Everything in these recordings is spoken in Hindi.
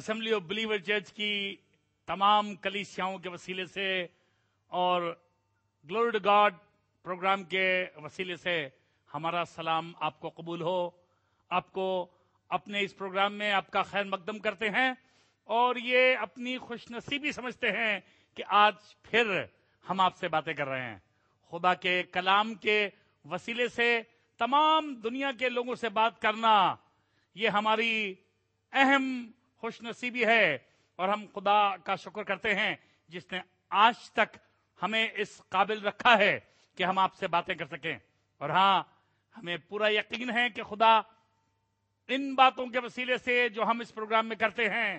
असेंबली ऑफ बिलीवर चर्च की तमाम कलिसियाओं के वसीले से और ग्लोर्ड गॉड प्रोग्राम के वसीले से हमारा सलाम आपको कबूल हो आपको अपने इस प्रोग्राम में आपका खैर मकदम करते हैं और ये अपनी खुशनसीबी समझते हैं कि आज फिर हम आपसे बातें कर रहे हैं खुदा के कलाम के वसीले से तमाम दुनिया के लोगों से बात करना ये हमारी अहम खुश नसीबी है और हम खुदा का शुक्र करते हैं जिसने आज तक हमें इस काबिल रखा है कि हम आपसे बातें कर सकें और हाँ हमें पूरा यकीन है कि खुदा इन बातों के वसीले से जो हम इस प्रोग्राम में करते हैं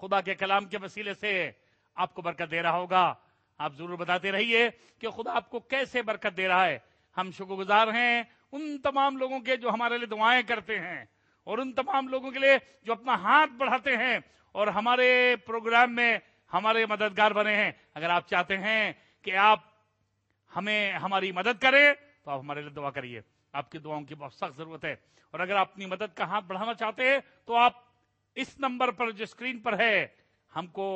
खुदा के कलाम के वसीले से आपको बरकत दे रहा होगा आप जरूर बताते रहिए कि खुदा आपको कैसे बरकत दे रहा है हम शुक्रगुजार हैं उन तमाम लोगों के जो हमारे लिए दुआएं करते हैं और उन तमाम लोगों के लिए जो अपना हाथ बढ़ाते हैं और हमारे प्रोग्राम में हमारे मददगार बने हैं अगर आप चाहते हैं कि आप हमें हमारी मदद करें तो आप हमारे लिए दुआ करिए आपकी दुआओं की बहुत सख्त जरूरत है और अगर आप अपनी मदद का हाथ बढ़ाना चाहते हैं तो आप इस नंबर पर जो स्क्रीन पर है हमको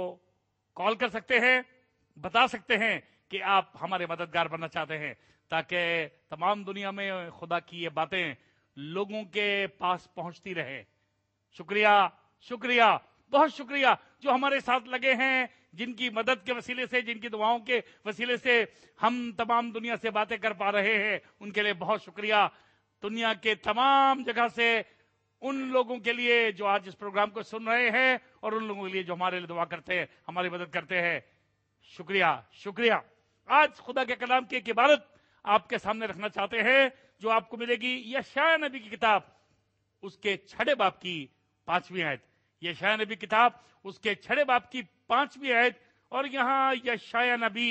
कॉल कर सकते हैं बता सकते हैं कि आप हमारे मददगार बनना चाहते हैं ताकि तमाम दुनिया में खुदा की ये बातें लोगों के पास पहुंचती रहे शुक्रिया शुक्रिया बहुत शुक्रिया जो हमारे साथ लगे हैं जिनकी मदद के वसीले से जिनकी दुआओं के वसीले से हम तमाम दुनिया से बातें कर पा रहे हैं उनके लिए बहुत शुक्रिया दुनिया के तमाम जगह से उन लोगों के लिए जो आज इस प्रोग्राम को सुन रहे हैं और उन लोगों के लिए जो हमारे लिए दुआ करते हैं हमारी मदद करते हैं शुक्रिया शुक्रिया आज खुदा के कलाम की एक इबारत आपके सामने रखना चाहते हैं जो आपको मिलेगी यशाया नबी की किताब उसके छठे बाप की पांचवी आयत यशाया नबी किताब उसके छठे बाप की पांचवी आयत और यहाँ यशाया नबी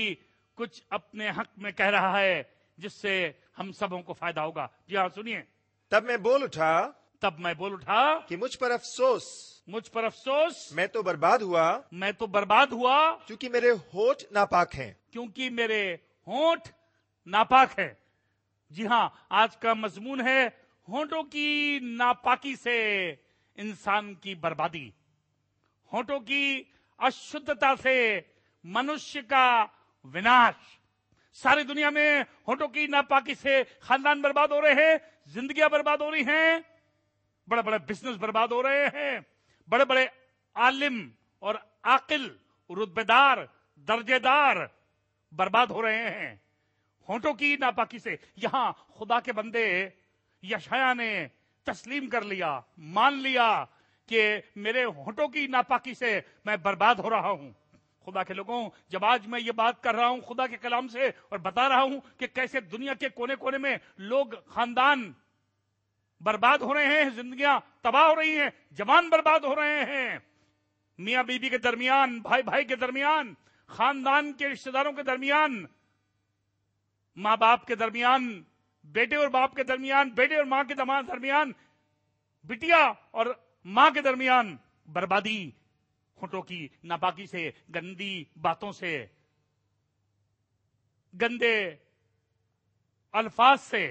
कुछ अपने हक में कह रहा है जिससे हम सबों को फायदा होगा जी हाँ सुनिए तब मैं बोल उठा तब मैं बोल उठा कि मुझ पर अफसोस मुझ पर अफसोस मैं तो बर्बाद हुआ मैं तो बर्बाद हुआ क्योंकि मेरे होठ नापाक हैं क्योंकि मेरे होठ नापाक हैं जी हाँ आज का मजमून है होठों की नापाकी से इंसान की बर्बादी होठों की अशुद्धता से मनुष्य का विनाश सारी दुनिया में होठों की नापाकी से खानदान बर्बाद हो रहे हैं जिंदगियां बर्बाद हो रही हैं बड़े बड़े बिजनेस बर्बाद हो रहे हैं बड़े बड़े आलिम और आकिल रुतबेदार दर्जेदार बर्बाद हो रहे हैं होंठों की नापाकी से यहां खुदा के बंदे यशया ने तस्लीम कर लिया मान लिया कि मेरे होंठों की नापाकी से मैं बर्बाद हो रहा हूं खुदा के लोगों जब आज मैं ये बात कर रहा हूं खुदा के कलाम से और बता रहा हूं कि कैसे दुनिया के कोने कोने में लोग खानदान बर्बाद हो रहे हैं जिंदगियां तबाह हो रही हैं जवान बर्बाद हो रहे हैं मियां बीबी के दरमियान भाई भाई के दरमियान खानदान के रिश्तेदारों के दरमियान मां बाप के दरमियान बेटे और बाप के दरमियान बेटे और मां के दरमियान बिटिया और मां के दरमियान बर्बादी होटों की नापाकी से गंदी बातों से गंदे अल्फाज से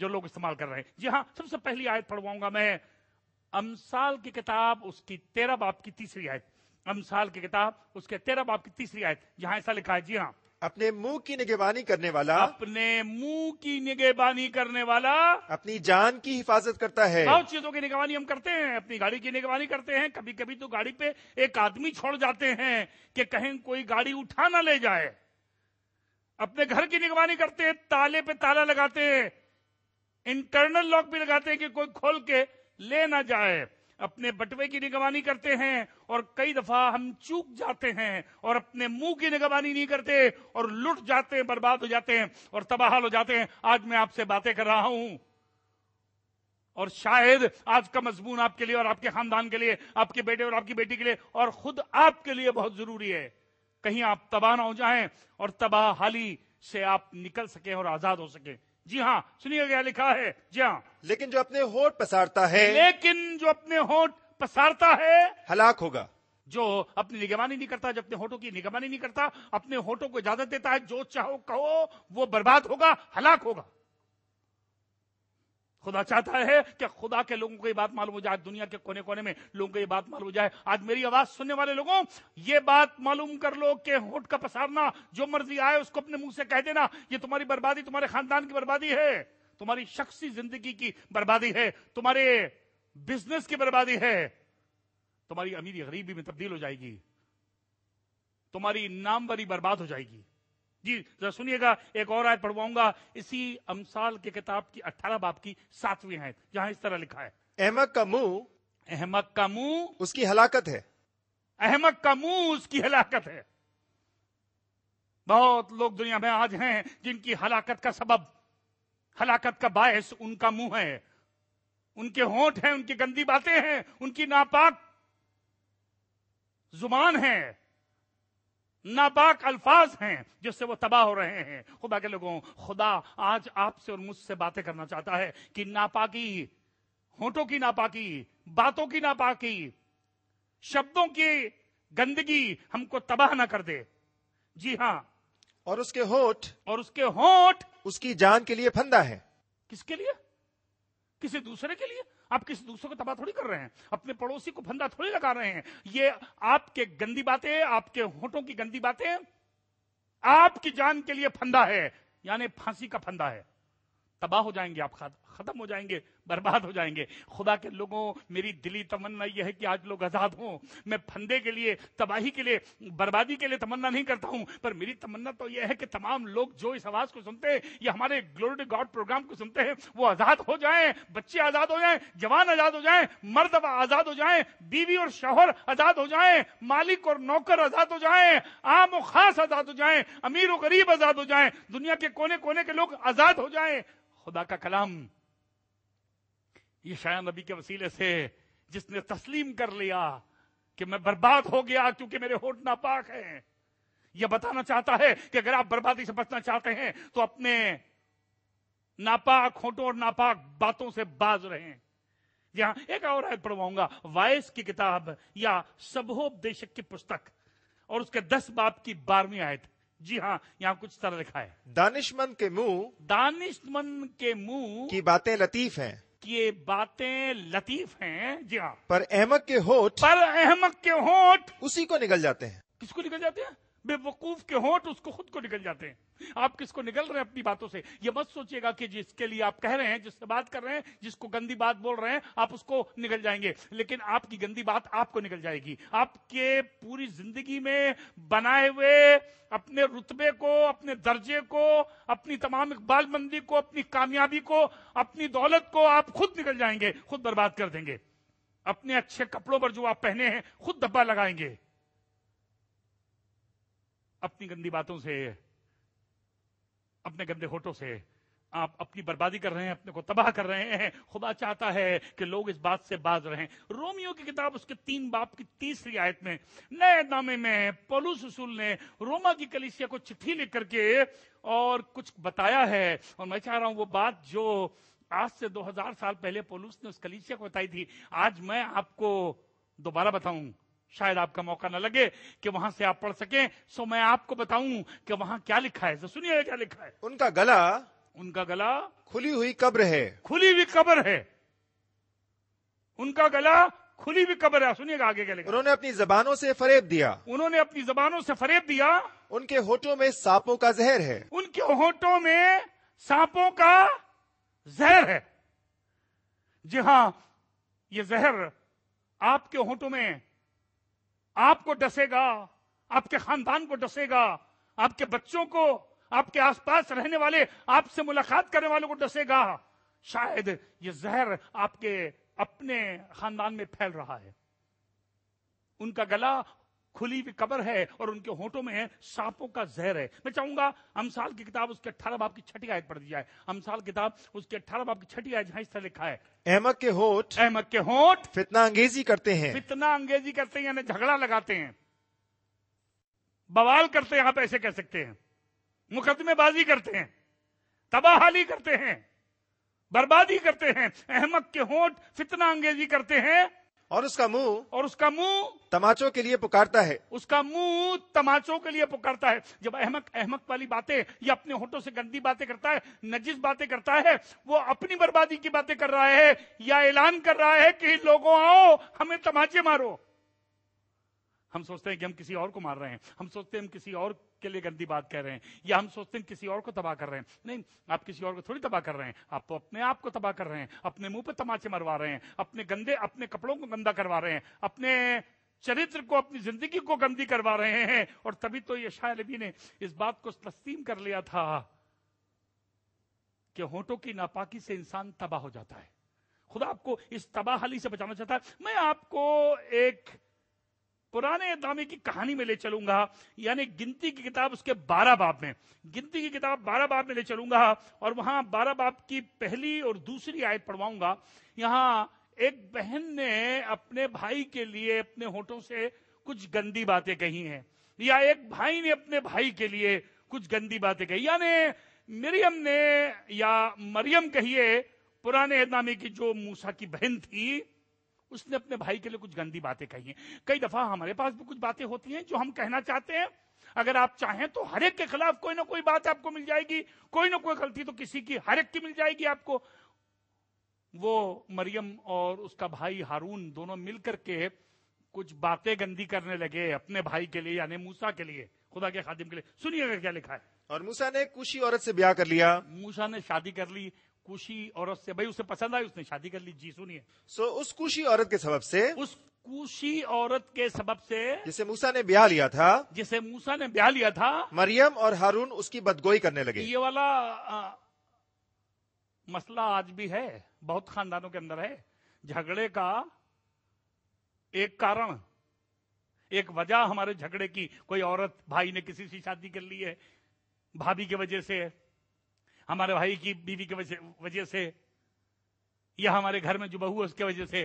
जो लोग इस्तेमाल कर रहे हैं जी हाँ सबसे पहली आयत पढ़वाऊंगा मैं अमसाल की किताब उसकी तेरह बाप की तीसरी आयत अमसाल की किताब उसके तेरह बाप की तीसरी आयत यहां ऐसा लिखा है जी हां अपने मुंह की निगेबानी करने वाला अपने मुंह की निगेबानी करने वाला अपनी जान की हिफाजत करता है बहुत चीजों की निगरानी हम करते हैं अपनी गाड़ी की निगरानी करते हैं कभी कभी तो गाड़ी पे एक आदमी छोड़ जाते हैं कि कहीं कोई गाड़ी उठा ना ले जाए अपने घर की निगरानी करते हैं ताले पे ताला लगाते हैं इंटरनल लॉक भी लगाते हैं कि कोई खोल के ले ना जाए अपने बटवे की निगवानी करते हैं और कई दफा हम चूक जाते हैं और अपने मुंह की निगवानी नहीं करते और लुट जाते हैं बर्बाद हो जाते हैं और तबाहल हो जाते हैं आज मैं आपसे बातें कर रहा हूं और शायद आज का मजमून आपके लिए और आपके खानदान के लिए आपके बेटे और आपकी बेटी के लिए और खुद आपके लिए बहुत जरूरी है कहीं आप तबाह ना हो जाएं और तबाह हाली से आप निकल सके और आजाद हो सके जी हाँ सुनिए क्या लिखा है जी हाँ लेकिन जो अपने होठ पसारता है लेकिन जो अपने होठ पसारता है हलाक होगा जो अपनी निगरानी नहीं करता जो अपने होठों की निगरानी नहीं करता अपने होठों को इजाजत देता है जो चाहो कहो वो बर्बाद होगा हलाक होगा खुदा चाहता है कि खुदा के लोगों को ये बात मालूम हो जाए दुनिया के कोने कोने में लोगों को ये बात मालूम हो जाए आज मेरी आवाज सुनने वाले लोगों ये बात मालूम कर लो कि होठ का पसारना जो मर्जी आए उसको अपने मुंह से कह देना ये तुम्हारी बर्बादी तुम्हारे खानदान की बर्बादी है तुम्हारी शख्सी जिंदगी की बर्बादी है तुम्हारे बिजनेस की बर्बादी है तुम्हारी अमीरी गरीबी में तब्दील हो जाएगी तुम्हारी नामवरी बर्बाद हो जाएगी जी जरा सुनिएगा एक और आयत पढ़वाऊंगा इसी अमसाल की किताब की अठारह बाप की सातवीं आयत जहां इस तरह लिखा है अहमद का मुंह अहमद का मुंह उसकी हलाकत है अहमद का मुंह उसकी हलाकत है बहुत लोग दुनिया में आज हैं जिनकी हलाकत का सबब हलाकत का बायस उनका मुंह है उनके होंठ हैं उनकी गंदी बातें हैं उनकी नापाक जुबान है नापाक अल्फाज हैं जिससे वो तबाह हो रहे हैं खुदा के लोगों खुदा आज आपसे और मुझसे बातें करना चाहता है कि नापाकी होटों की नापाकी बातों की नापाकी शब्दों की गंदगी हमको तबाह ना कर दे जी हाँ और उसके होठ और उसके होठ उसकी जान के लिए फंदा है किसके लिए किसी दूसरे के लिए आप किसी दूसरे को तबाह थोड़ी कर रहे हैं अपने पड़ोसी को फंदा थोड़ी लगा रहे हैं ये आपके गंदी बातें आपके होठों की गंदी बातें आपकी जान के लिए फंदा है यानी फांसी का फंदा है तबाह हो जाएंगे आप खत्म हो जाएंगे बर्बाद हो जाएंगे खुदा के लोगों मेरी दिली तमन्ना यह है कि आज लोग आजाद हों मैं फंदे के लिए तबाही के लिए बर्बादी के लिए तमन्ना नहीं करता हूं पर मेरी तमन्ना तो यह है कि तमाम लोग जो इस आवाज को सुनते हैं या हमारे ग्लोरिड गॉड प्रोग्राम को सुनते हैं वो आजाद हो जाए बच्चे आजाद हो जाए जवान आजाद हो जाए मर्द आजाद हो जाए बीवी और शोहर आजाद हो जाए मालिक और नौकर आजाद हो जाए आम और खास आजाद हो जाए अमीर और गरीब आजाद हो जाए दुनिया के कोने कोने के लोग आजाद हो जाए खुदा का कलाम ईशा नबी के वसीले से जिसने तस्लीम कर लिया कि मैं बर्बाद हो गया क्योंकि मेरे होठ नापाक हैं यह बताना चाहता है कि अगर आप बर्बादी से बचना चाहते हैं तो अपने नापाक होठों और नापाक बातों से बाज रहे यहां एक और आयत पढ़वाऊंगा वायस की किताब या सबोपदेशक की पुस्तक और उसके दस बाप की बारहवीं आयत जी हाँ यहाँ कुछ तरह लिखा है दानिशमंद के मुंह दानिशमंद के मुंह की बातें लतीफ हैं ये बातें लतीफ हैं जी हाँ पर अहमक के होठ पर अहमक के होठ उसी को निकल जाते हैं किसको निकल जाते हैं बेवकूफ के होंठ उसको खुद को निकल जाते हैं आप किसको निकल रहे हैं अपनी बातों से यह मत सोचिएगा कि जिसके लिए आप कह रहे हैं जिससे बात कर रहे हैं जिसको गंदी बात बोल रहे हैं आप उसको निकल जाएंगे लेकिन आपकी गंदी बात आपको निकल जाएगी आपके पूरी जिंदगी में बनाए हुए अपने रुतबे को अपने दर्जे को अपनी तमाम इकबाल मंदी को अपनी कामयाबी को अपनी दौलत को आप खुद निकल जाएंगे खुद बर्बाद कर देंगे अपने अच्छे कपड़ों पर जो आप पहने हैं खुद धब्बा लगाएंगे अपनी गंदी बातों से अपने गंदे होठों से आप अपनी बर्बादी कर रहे हैं अपने को तबाह कर रहे हैं खुदा चाहता है कि लोग इस बात से बाज रहे रोमियो की किताब उसके तीन बाप की तीसरी आयत में नए नामे में पोलूस रसूल ने रोमा की कलिसिया को चिट्ठी लिख करके और कुछ बताया है और मैं चाह रहा हूं वो बात जो आज से 2000 साल पहले पोलूस ने उस कलिसिया को बताई थी आज मैं आपको दोबारा बताऊं शायद आपका मौका ना लगे कि वहां से आप पढ़ सकें सो मैं आपको बताऊं कि वहां क्या लिखा है सुनिए क्या लिखा है उनका गला उनका गला खुली हुई कब्र है खुली हुई कब्र है उनका गला खुली हुई कब्र है सुनिएगा आगे क्या लिखा उन्होंने अपनी जबानों से फरेब दिया उन्होंने अपनी जबानों से फरेब दिया उनके होठों में सांपों का जहर है उनके होठों में सांपों का जहर है जी हाँ ये जहर आपके होठों में आपको डसेगा आपके खानदान को डसेगा आपके बच्चों को आपके आसपास रहने वाले आपसे मुलाकात करने वालों को डसेगा शायद ये जहर आपके अपने खानदान में फैल रहा है उनका गला खुली हुई कबर है और उनके होठों में है सांपों का जहर है मैं चाहूंगा अमसाल की किताब उसके अठारह बाप की छठी आयत पढ़ दी जाए अमसाल किताब उसके अठारह बाप की छठी आयत जहां इस तरह लिखा है अहमद के होठ अहमद के होठ फितना अंगेजी करते हैं फितना अंगेजी करते हैं यानी झगड़ा लगाते हैं बवाल करते हैं आप ऐसे कह सकते हैं मुकदमेबाजी करते हैं तबाहाली करते हैं बर्बादी करते हैं अहमद के होठ फितना अंगेजी करते हैं और उसका मुंह और उसका मुंह तमाचों के लिए पुकारता है उसका मुंह तमाचों के लिए पुकारता है जब अहमक अहमक वाली बातें या अपने होठों से गंदी बातें करता है नजिस बातें करता है वो अपनी बर्बादी की बातें कर रहा है या ऐलान कर रहा है कि लोगों आओ हमें तमाचे मारो हम सोचते हैं कि हम किसी और को मार रहे हैं हम सोचते हैं हम किसी और के लिए गंदी बात कह रहे हैं या हम सोचते हैं किसी और को तबाह कर रहे हैं नहीं आप किसी और को थोड़ी तबाह कर रहे हैं आप तो अपने आप को तबाह कर रहे हैं अपने मुंह पर तमाचे मरवा रहे हैं अपने गंदे अपने कपड़ों को गंदा करवा रहे हैं अपने चरित्र को अपनी जिंदगी को गंदी करवा रहे हैं और तभी तो ये शायर नबी ने इस बात को तस्लीम कर लिया था कि होठों की नापाकी से इंसान तबाह हो जाता है खुदा आपको इस तबाह हाली से बचाना चाहता है मैं आपको एक पुराने दामे की कहानी में ले चलूंगा यानी गिनती की किताब उसके बारह बाब में गिनती की किताब बारह बाब में ले चलूंगा और वहां बारह बाब की पहली और दूसरी आयत पढ़वाऊंगा यहाँ एक बहन ने अपने भाई के लिए अपने होठों से कुछ गंदी बातें कही हैं या एक भाई ने अपने भाई के लिए कुछ गंदी बातें कही यानी मरियम ने या मरियम कहिए पुराने नामे की जो मूसा की बहन थी उसने अपने भाई के लिए कुछ गंदी बातें कही हैं कई दफा हमारे पास भी कुछ बातें होती हैं जो हम कहना चाहते हैं अगर आप चाहें तो हर एक के खिलाफ कोई ना कोई बात आपको मिल जाएगी कोई ना कोई गलती तो किसी की हर एक की मिल जाएगी आपको वो मरियम और उसका भाई हारून दोनों मिलकर के कुछ बातें गंदी करने लगे अपने भाई के लिए यानी मूसा के लिए खुदा के खादिम के लिए सुनिएगा क्या लिखा है और मूसा ने कुशी औरत से ब्याह कर लिया मूसा ने शादी कर ली कुशी औरत से भाई उसे पसंद आई उसने शादी कर ली जी सुनिए सो so, उस कुशी औरत के सबब से उस कुशी औरत के सबब से जिसे मूसा ने ब्याह लिया था जिसे मूसा ने ब्याह लिया था मरियम और हारून उसकी बदगोई करने लगे ये वाला आ, मसला आज भी है बहुत खानदानों के अंदर है झगड़े का एक कारण एक वजह हमारे झगड़े की कोई औरत भाई ने किसी से शादी कर ली है भाभी की वजह से है हमारे भाई की बीवी की वजह से या हमारे घर में जो बहू है उसके वजह से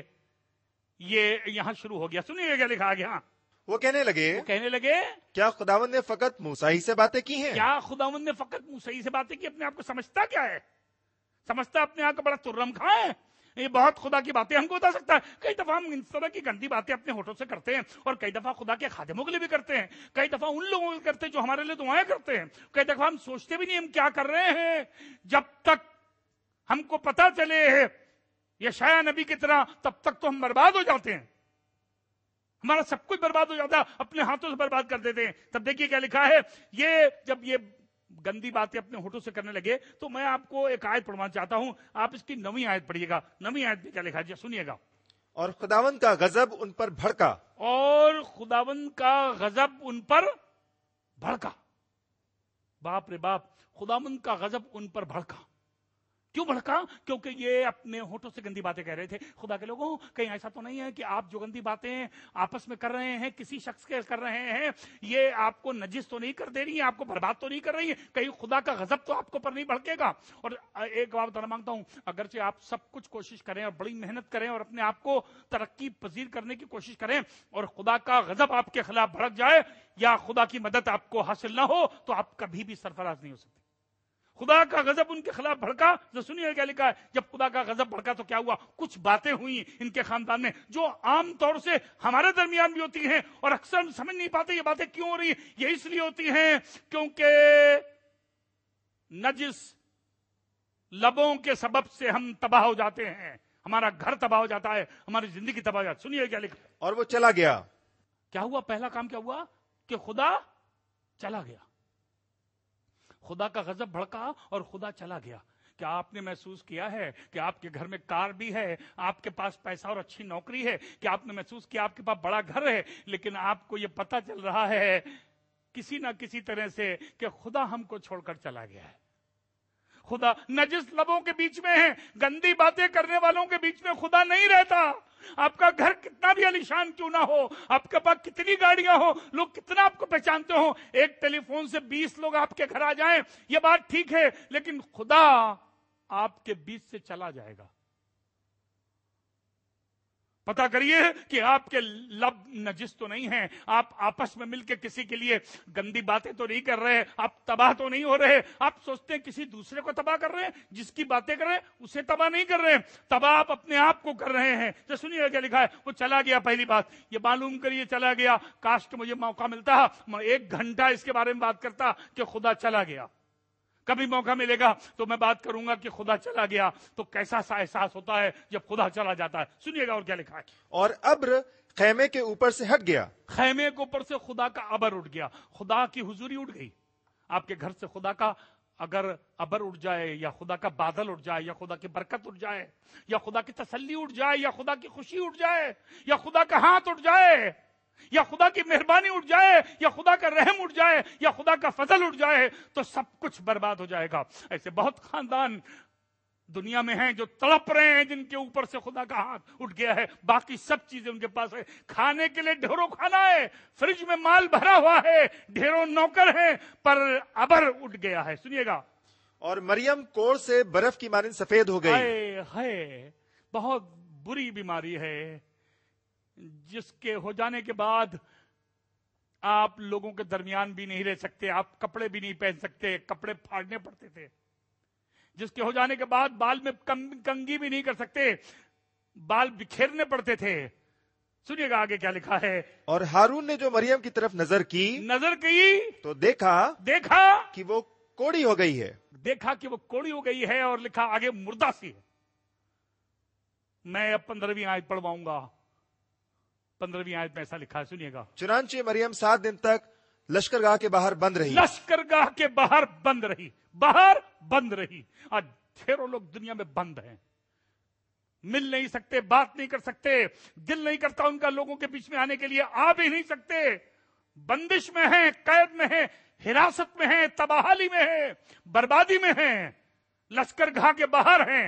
ये यहाँ शुरू हो गया सुनिए क्या लिखा गया हाँ। वो कहने लगे वो कहने लगे क्या खुदावन ने फकत मूसाई से बातें की हैं क्या खुदावन ने फकत मुसाही से बातें की अपने आप को समझता क्या है समझता अपने आप को बड़ा तुर्रम खा है ये बहुत खुदा की बातें हमको बता सकता है कई दफा हम इस तरह की गंदी बातें अपने होठों से करते हैं और कई दफा खुदा के खादमों के लिए भी करते हैं कई दफा उन लोगों के करते हैं जो हमारे लिए दुआएं करते हैं कई दफा हम सोचते भी नहीं हम क्या कर रहे हैं जब तक हमको पता चले है ये शाया नबी की तरह तब तक तो हम बर्बाद हो जाते हैं हमारा सब कुछ बर्बाद हो जाता है अपने हाथों से बर्बाद कर देते हैं तब देखिए क्या लिखा है ये जब ये गंदी बातें अपने होठों से करने लगे तो मैं आपको एक आयत पढ़वाना चाहता हूं आप इसकी नवी आयत पढ़िएगा नवी आयत में क्या लिखा है सुनिएगा और खुदावन का गजब उन पर भड़का और खुदावन का गजब उन पर भड़का बाप रे बाप खुदावन का गजब उन पर भड़का क्यों भड़का क्योंकि ये अपने होठों से गंदी बातें कह रहे थे खुदा के लोगों कहीं ऐसा तो नहीं है कि आप जो गंदी बातें आपस में कर रहे हैं किसी शख्स के कर रहे हैं ये आपको नजिस तो नहीं कर दे रही है आपको बर्बाद तो नहीं कर रही है कहीं खुदा का गजब तो आपको पर नहीं भड़केगा और एक बार बताना मांगता हूं अगरचे आप सब कुछ कोशिश करें और बड़ी मेहनत करें और अपने आप को तरक्की पजीर करने की कोशिश करें और खुदा का गजब आपके खिलाफ भड़क जाए या खुदा की मदद आपको हासिल ना हो तो आप कभी भी सरफराज नहीं हो सकते खुदा का गजब उनके खिलाफ भड़का जो सुनिए क्या लिखा है जब खुदा का गजब भड़का तो क्या हुआ कुछ बातें हुई इनके खानदान में जो आम तौर से हमारे दरमियान भी होती हैं और अक्सर समझ नहीं पाते ये बातें क्यों हो रही ये इसलिए होती हैं क्योंकि नजिस लबों के सबब से हम तबाह हो जाते हैं हमारा घर तबाह हो जाता है हमारी जिंदगी तबाह हो जाती सुनिए क्या लिखा और वो चला गया क्या हुआ पहला काम क्या हुआ कि खुदा चला गया खुदा का गजब भड़का और खुदा चला गया क्या आपने महसूस किया है कि आपके घर में कार भी है आपके पास पैसा और अच्छी नौकरी है क्या आपने महसूस किया आपके पास बड़ा घर है लेकिन आपको ये पता चल रहा है किसी ना किसी तरह से कि खुदा हमको छोड़कर चला गया है खुदा नजिस लबों के बीच में है गंदी बातें करने वालों के बीच में खुदा नहीं रहता आपका घर कितना भी अलिशान क्यों ना हो आपके पास कितनी गाड़ियां हो लोग कितना आपको पहचानते हो एक टेलीफोन से बीस लोग आपके घर आ जाएं ये बात ठीक है लेकिन खुदा आपके बीच से चला जाएगा पता करिए कि आपके लब नजिस तो नहीं है आप आपस में मिलकर किसी के लिए गंदी बातें तो नहीं कर रहे आप तबाह तो नहीं हो रहे आप सोचते हैं किसी दूसरे को तबाह कर रहे हैं जिसकी बातें कर रहे हैं उसे तबाह नहीं कर रहे हैं तबाह आप अपने आप को कर रहे हैं जो सुनिए क्या लिखा है वो चला गया पहली बात ये मालूम करिए चला गया काश तो मुझे मौका मिलता मैं एक घंटा इसके बारे में बात करता कि खुदा चला गया कभी मौका मिलेगा तो मैं बात करूंगा कि खुदा चला गया तो कैसा सा एहसास होता है जब खुदा चला जाता है सुनिएगा और क्या लिखा है और अब्र खेमे के ऊपर से हट गया खैमे के ऊपर से खुदा का अबर उठ गया खुदा की हुजूरी उठ गई आपके घर से खुदा का अगर अबर उठ जाए या खुदा का बादल उठ जाए या खुदा की बरकत उठ जाए या खुदा की तसल्ली उठ जाए या खुदा की खुशी उठ जाए या खुदा का हाथ उठ जाए या खुदा की मेहरबानी उठ जाए या खुदा का रहम उठ जाए या खुदा का फजल उठ जाए तो सब कुछ बर्बाद हो जाएगा ऐसे बहुत खानदान दुनिया में हैं जो तड़प रहे हैं जिनके ऊपर से खुदा का हाथ उठ गया है बाकी सब चीजें उनके पास है खाने के लिए ढेरों खाना है फ्रिज में माल भरा हुआ है ढेरों नौकर है पर अबर उठ गया है सुनिएगा और मरियम कोर से बर्फ की मारिन सफेद हो गई है बहुत बुरी बीमारी है जिसके हो जाने के बाद आप लोगों के दरमियान भी नहीं रह सकते आप कपड़े भी नहीं पहन सकते कपड़े फाड़ने पड़ते थे जिसके हो जाने के बाद बाल में कंगी भी नहीं कर सकते बाल बिखेरने पड़ते थे सुनिएगा आगे क्या लिखा है और हारून ने जो मरियम की तरफ नजर की नजर की तो देखा देखा कि वो कोड़ी हो गई है देखा कि वो कोड़ी हो गई है और लिखा आगे मुर्दा सी है मैं अब पंद्रहवीं आयत पढ़वाऊंगा पंद्रहवीं आयत में ऐसा लिखा सुनिएगा चुनाचे मरियम सात दिन तक लश्करगाह के बाहर बंद रही लश्करगाह के बाहर बंद रही बाहर बंद रही आज ढेरों लोग दुनिया में बंद हैं मिल नहीं सकते बात नहीं कर सकते दिल नहीं करता उनका लोगों के बीच में आने के लिए आ भी नहीं सकते बंदिश में है कैद में है हिरासत में है तबाहली में है बर्बादी में है लश्कर घा के बाहर हैं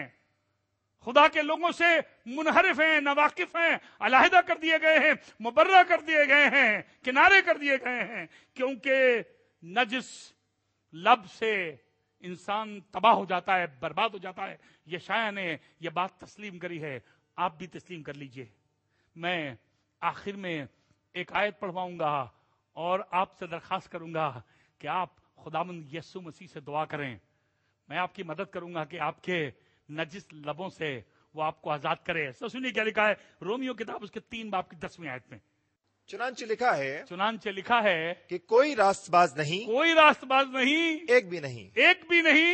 खुदा के लोगों से मुनहरिफ हैं नावाकिफ हैं अलहदा कर दिए गए हैं मुबर्रा कर दिए गए हैं किनारे कर दिए गए हैं क्योंकि नजिस लब से इंसान तबाह हो जाता है बर्बाद हो जाता है यह शाया ने यह बात तस्लीम करी है आप भी तस्लीम कर लीजिए मैं आखिर में एक आयत पढ़वाऊंगा और आपसे दरखास्त करूंगा कि आप खुदामंद यस्सु मसीह से दुआ करें मैं आपकी मदद करूंगा कि आपके नजिस लबों से वो आपको आजाद करे ऐसा सुनिए क्या लिखा है रोमियो किताब उसके तीन बाप की दसवीं आयत में चुनाचे लिखा है चुनाचे लिखा है कि कोई रास्तबाज नहीं कोई रास्तबाज नहीं एक भी नहीं एक भी नहीं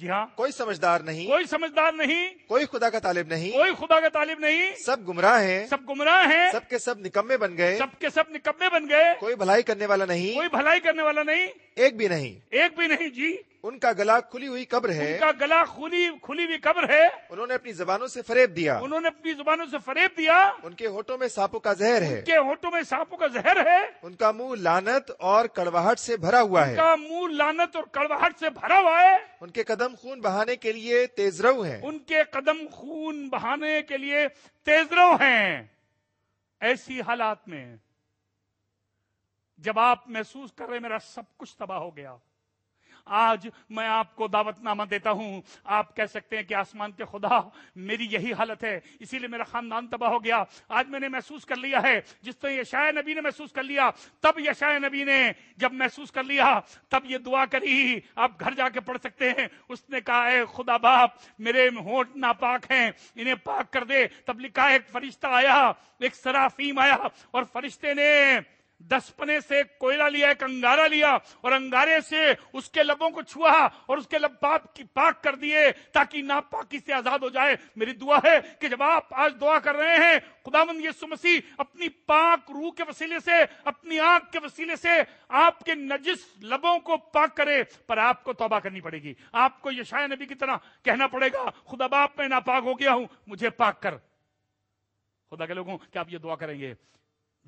जी हाँ कोई समझदार नहीं कोई समझदार नहीं कोई खुदा का तालिब नहीं कोई खुदा का तालिब नहीं सब गुमराह हैं सब गुमराह हैं सबके सब निकम्मे बन गए सबके सब निकम्मे बन गए कोई भलाई करने वाला नहीं कोई भलाई करने वाला नहीं एक भी नहीं एक भी नहीं जी उनका गला खुली हुई कब्र है उनका गला खुली खुली हुई कब्र है उन्होंने अपनी जबानों से फरेब दिया उन्होंने अपनी जबानों से फरेब दिया उनके होठों में सांपों का जहर है उनके होठों में सांपों का जहर है उनका मुंह लानत और कड़वाहट से भरा हुआ है उनका मुंह लानत और कड़वाहट से भरा हुआ है उनके कदम खून बहाने के लिए तेजरव है उनके कदम खून बहाने के लिए तेज रव है ऐसी हालात में जब आप महसूस कर रहे मेरा सब कुछ तबाह हो गया आज मैं आपको दावतनामा देता हूं आप कह सकते हैं कि आसमान के खुदा मेरी यही हालत है इसीलिए मेरा खानदान तबाह हो गया आज मैंने महसूस कर लिया है जिस तरह तो यशाया नबी ने महसूस कर लिया तब यशाया नबी ने जब महसूस कर लिया तब ये दुआ करी आप घर जाके पढ़ सकते हैं उसने कहा है खुदा बाप मेरे होठ नापाक हैं इन्हें पाक कर दे तब लिखा एक फरिश्ता आया एक सराफीम आया और फरिश्ते ने दसपने से कोयला लिया एक अंगारा लिया और अंगारे से उसके लबों को छुआ और उसके लब बाप की पाक कर दिए ताकि नापाकी से आजाद हो जाए मेरी दुआ है कि जब आप आज दुआ कर रहे हैं खुदामंद यीशु मसीह अपनी पाक रूह के वसीले से अपनी आंख के वसीले से आपके नजिस लबों को पाक करे पर आपको तोबा करनी पड़ेगी आपको यशाया नबी की तरह कहना पड़ेगा खुदा बाप ना नापाक हो गया हूं मुझे पाक कर खुदा के लोगों क्या आप ये दुआ करेंगे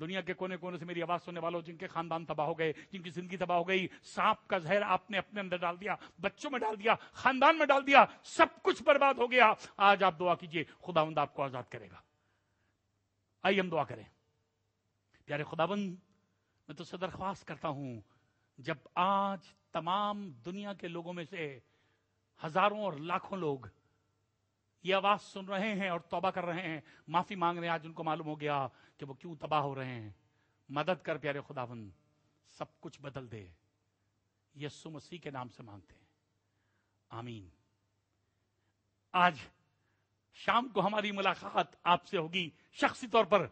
दुनिया के कोने कोने से मेरी आवाज सुनने वालों जिनके खानदान तबाह हो गए जिनकी जिंदगी तबाह हो गई सांप का जहर आपने अपने अंदर डाल दिया बच्चों में डाल दिया खानदान में डाल दिया सब कुछ बर्बाद हो गया आज आप दुआ कीजिए खुदाबंद आपको आजाद करेगा आइए हम दुआ करें प्यारे खुदाबंद मैं तो दरख्वास्त करता हूं जब आज तमाम दुनिया के लोगों में से हजारों और लाखों लोग ये आवाज सुन रहे हैं और तौबा कर रहे हैं माफी मांग रहे हैं आज उनको मालूम हो गया कि वो क्यों तबाह हो रहे हैं मदद कर प्यारे खुदावन सब कुछ बदल दे यस्सु मसीह के नाम से मांगते हैं आमीन आज शाम को हमारी मुलाकात आपसे होगी शख्सी तौर पर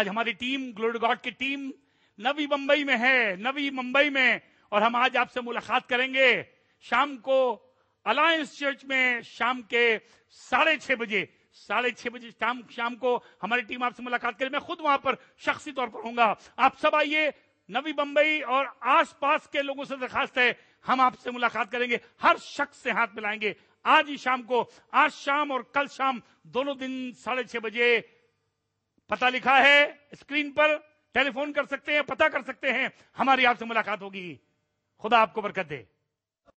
आज हमारी टीम ग्लोड गॉड की टीम नवी मुंबई में है नवी मुंबई में और हम आज आपसे मुलाकात करेंगे शाम को अलायंस चर्च में शाम के साढ़े छह बजे साढ़े छह बजे शाम शाम को हमारी टीम आपसे मुलाकात करे मैं खुद वहां पर शख्सी तौर पर होऊंगा आप सब आइए नवी बंबई और आसपास के लोगों से दरखास्त है हम आपसे मुलाकात करेंगे हर शख्स से हाथ मिलाएंगे आज ही शाम को आज शाम और कल शाम दोनों दिन साढ़े छह बजे पता लिखा है स्क्रीन पर टेलीफोन कर सकते हैं पता कर सकते हैं हमारी आपसे मुलाकात होगी खुदा आपको बरकत दे